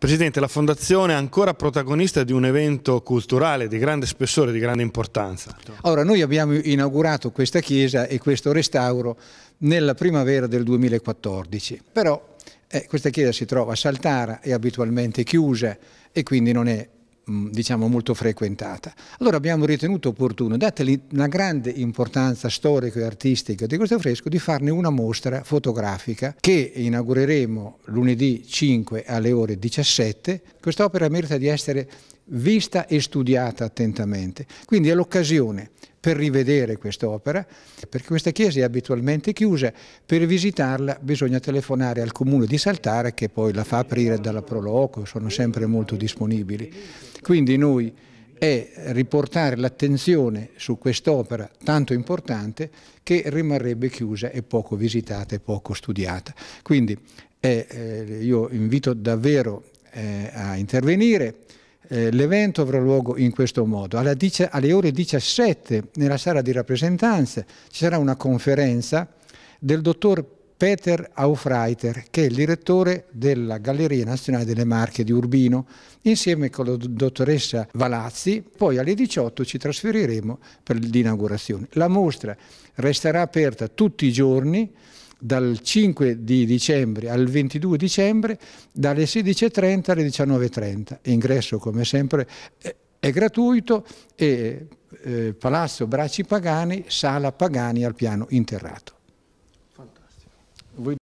Presidente, la Fondazione è ancora protagonista di un evento culturale di grande spessore, di grande importanza. Allora, noi abbiamo inaugurato questa chiesa e questo restauro nella primavera del 2014, però eh, questa chiesa si trova a Saltara, è abitualmente chiusa e quindi non è Mm, diciamo, molto frequentata. Allora abbiamo ritenuto opportuno, data la grande importanza storica e artistica di questo fresco, di farne una mostra fotografica che inaugureremo lunedì 5 alle ore 17. Quest'opera merita di essere vista e studiata attentamente. Quindi è l'occasione per rivedere quest'opera, perché questa chiesa è abitualmente chiusa, per visitarla bisogna telefonare al comune di Saltare che poi la fa aprire dalla Proloco, sono sempre molto disponibili. Quindi noi è riportare l'attenzione su quest'opera tanto importante che rimarrebbe chiusa e poco visitata e poco studiata. Quindi eh, io invito davvero eh, a intervenire. Eh, l'evento avrà luogo in questo modo. Alla, alle ore 17 nella sala di rappresentanza ci sarà una conferenza del dottor Peter Aufreiter, che è il direttore della Galleria Nazionale delle Marche di Urbino, insieme con la dottoressa Valazzi. Poi alle 18 ci trasferiremo per l'inaugurazione. La mostra resterà aperta tutti i giorni dal 5 di dicembre al 22 dicembre, dalle 16.30 alle 19.30. Ingresso, come sempre, è gratuito e eh, Palazzo Bracci Pagani, sala Pagani al piano interrato. Fantastico.